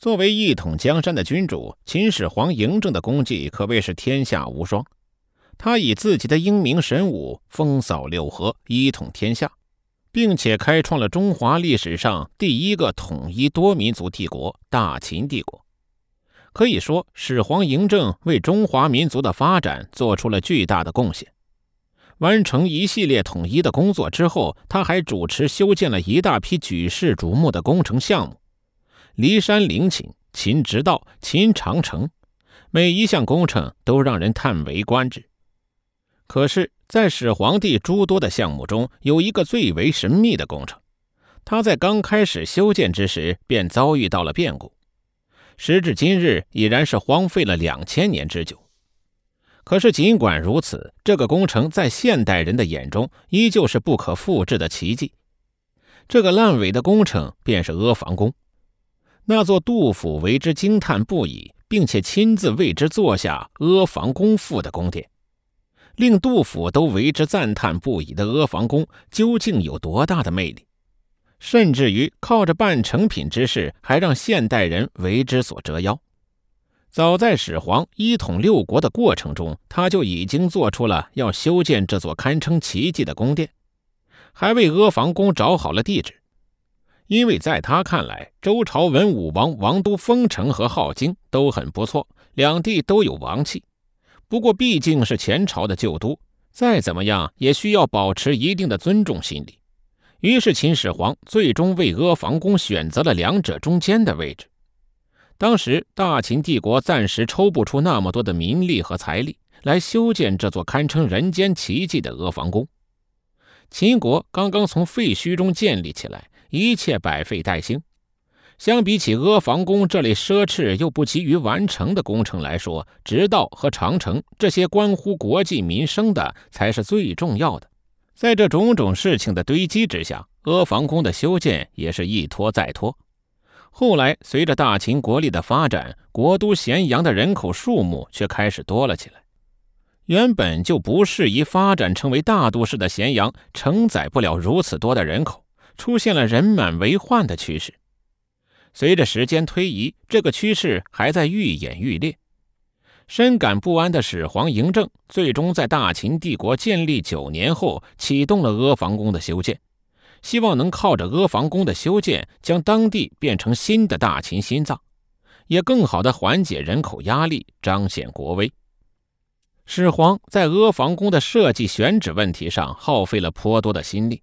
作为一统江山的君主，秦始皇嬴政的功绩可谓是天下无双。他以自己的英明神武，风扫六合，一统天下，并且开创了中华历史上第一个统一多民族帝国——大秦帝国。可以说，始皇嬴政为中华民族的发展做出了巨大的贡献。完成一系列统一的工作之后，他还主持修建了一大批举世瞩目的工程项目。骊山陵寝、秦直道、秦长城，每一项工程都让人叹为观止。可是，在始皇帝诸多的项目中，有一个最为神秘的工程，他在刚开始修建之时便遭遇到了变故，时至今日已然是荒废了两千年之久。可是，尽管如此，这个工程在现代人的眼中依旧是不可复制的奇迹。这个烂尾的工程便是阿房宫。那座杜甫为之惊叹不已，并且亲自为之做下《阿房宫赋》的宫殿，令杜甫都为之赞叹不已的阿房宫，究竟有多大的魅力？甚至于靠着半成品之势，还让现代人为之所折腰。早在始皇一统六国的过程中，他就已经做出了要修建这座堪称奇迹的宫殿，还为阿房宫找好了地址。因为在他看来，周朝文武王王都丰城和镐京都很不错，两地都有王气。不过毕竟是前朝的旧都，再怎么样也需要保持一定的尊重心理。于是秦始皇最终为阿房宫选择了两者中间的位置。当时大秦帝国暂时抽不出那么多的民力和财力来修建这座堪称人间奇迹的阿房宫。秦国刚刚从废墟中建立起来。一切百废待兴，相比起阿房宫这类奢侈又不急于完成的工程来说，直道和长城这些关乎国计民生的才是最重要的。在这种种事情的堆积之下，阿房宫的修建也是一拖再拖。后来，随着大秦国力的发展，国都咸阳的人口数目却开始多了起来。原本就不适宜发展成为大都市的咸阳，承载不了如此多的人口。出现了人满为患的趋势，随着时间推移，这个趋势还在愈演愈烈。深感不安的始皇嬴政，最终在大秦帝国建立九年后，启动了阿房宫的修建，希望能靠着阿房宫的修建，将当地变成新的大秦心脏，也更好的缓解人口压力，彰显国威。始皇在阿房宫的设计选址问题上，耗费了颇多的心力。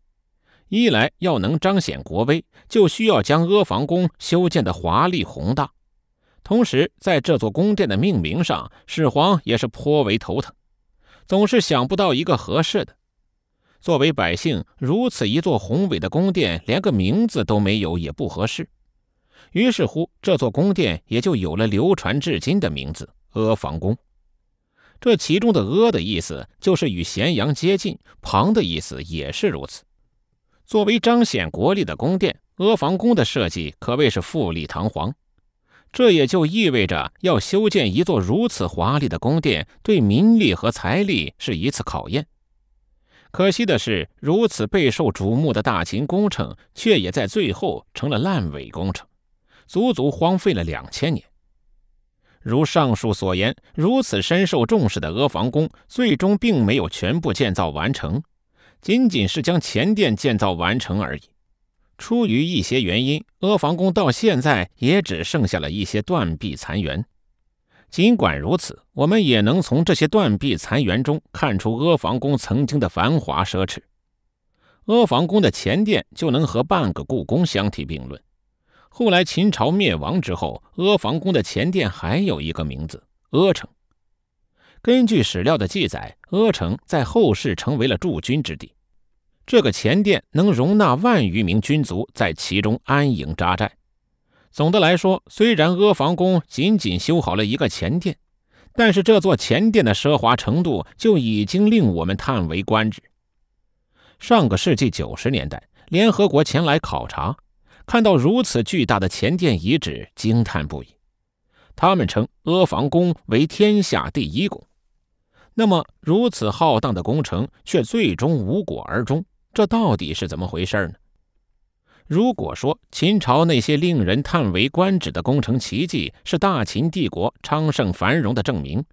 一来要能彰显国威，就需要将阿房宫修建的华丽宏大。同时，在这座宫殿的命名上，始皇也是颇为头疼，总是想不到一个合适的。作为百姓，如此一座宏伟的宫殿，连个名字都没有，也不合适。于是乎，这座宫殿也就有了流传至今的名字——阿房宫。这其中的“阿”的意思就是与咸阳接近，“旁”的意思也是如此。作为彰显国力的宫殿，阿房宫的设计可谓是富丽堂皇。这也就意味着，要修建一座如此华丽的宫殿，对民力和财力是一次考验。可惜的是，如此备受瞩目的大秦工程，却也在最后成了烂尾工程，足足荒废了两千年。如上述所言，如此深受重视的阿房宫，最终并没有全部建造完成。仅仅是将前殿建造完成而已。出于一些原因，阿房宫到现在也只剩下了一些断壁残垣。尽管如此，我们也能从这些断壁残垣中看出阿房宫曾经的繁华奢侈。阿房宫的前殿就能和半个故宫相提并论。后来秦朝灭亡之后，阿房宫的前殿还有一个名字——阿城。根据史料的记载，阿城在后世成为了驻军之地。这个前殿能容纳万余名军卒在其中安营扎寨。总的来说，虽然阿房宫仅仅修好了一个前殿，但是这座前殿的奢华程度就已经令我们叹为观止。上个世纪九十年代，联合国前来考察，看到如此巨大的前殿遗址，惊叹不已。他们称阿房宫为天下第一宫。那么，如此浩荡的工程却最终无果而终，这到底是怎么回事呢？如果说秦朝那些令人叹为观止的工程奇迹是大秦帝国昌盛繁荣的证明，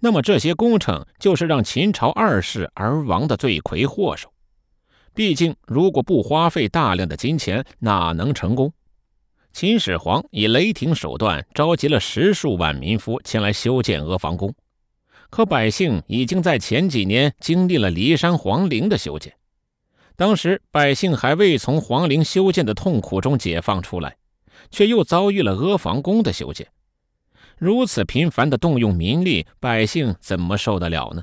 那么这些工程就是让秦朝二世而亡的罪魁祸首。毕竟，如果不花费大量的金钱，哪能成功？秦始皇以雷霆手段召集了十数万民夫前来修建阿房宫。可百姓已经在前几年经历了骊山皇陵的修建，当时百姓还未从皇陵修建的痛苦中解放出来，却又遭遇了阿房宫的修建，如此频繁地动用民力，百姓怎么受得了呢？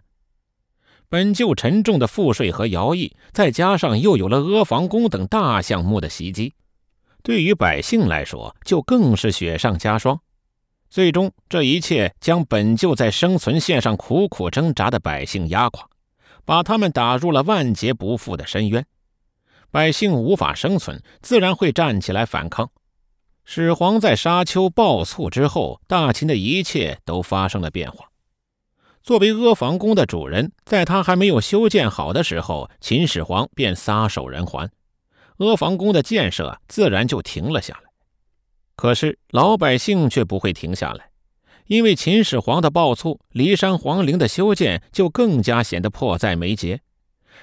本就沉重的赋税和徭役，再加上又有了阿房宫等大项目的袭击，对于百姓来说，就更是雪上加霜。最终，这一切将本就在生存线上苦苦挣扎的百姓压垮，把他们打入了万劫不复的深渊。百姓无法生存，自然会站起来反抗。始皇在沙丘暴卒之后，大秦的一切都发生了变化。作为阿房宫的主人，在他还没有修建好的时候，秦始皇便撒手人寰，阿房宫的建设自然就停了下来。可是老百姓却不会停下来，因为秦始皇的暴卒，骊山皇陵的修建就更加显得迫在眉睫。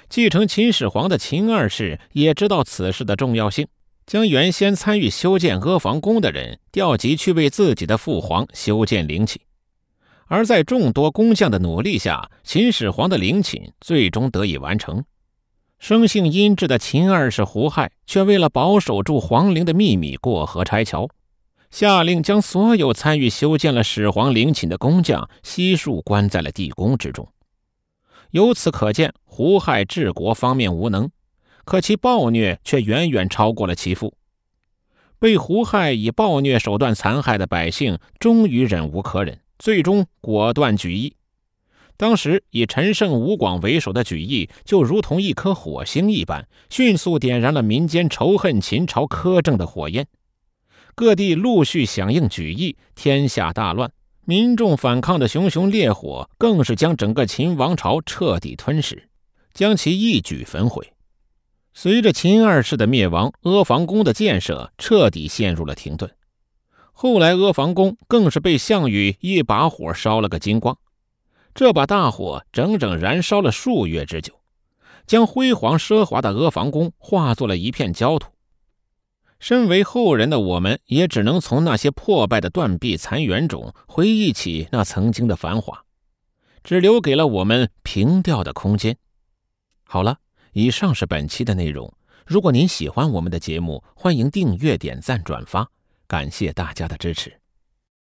继承秦始皇的秦二世也知道此事的重要性，将原先参与修建阿房宫的人调集去为自己的父皇修建陵寝。而在众多工匠的努力下，秦始皇的陵寝最终得以完成。生性阴质的秦二世胡亥却为了保守住皇陵的秘密，过河拆桥。下令将所有参与修建了始皇陵寝的工匠悉数关在了地宫之中。由此可见，胡亥治国方面无能，可其暴虐却远远超过了其父。被胡亥以暴虐手段残害的百姓，终于忍无可忍，最终果断举义。当时以陈胜、吴广为首的举义，就如同一颗火星一般，迅速点燃了民间仇恨秦朝苛政的火焰。各地陆续响应举义，天下大乱，民众反抗的熊熊烈火更是将整个秦王朝彻底吞噬，将其一举焚毁。随着秦二世的灭亡，阿房宫的建设彻底陷入了停顿。后来，阿房宫更是被项羽一把火烧了个精光。这把大火整整燃烧了数月之久，将辉煌奢华的阿房宫化作了一片焦土。身为后人的我们，也只能从那些破败的断壁残垣中回忆起那曾经的繁华，只留给了我们平调的空间。好了，以上是本期的内容。如果您喜欢我们的节目，欢迎订阅、点赞、转发，感谢大家的支持。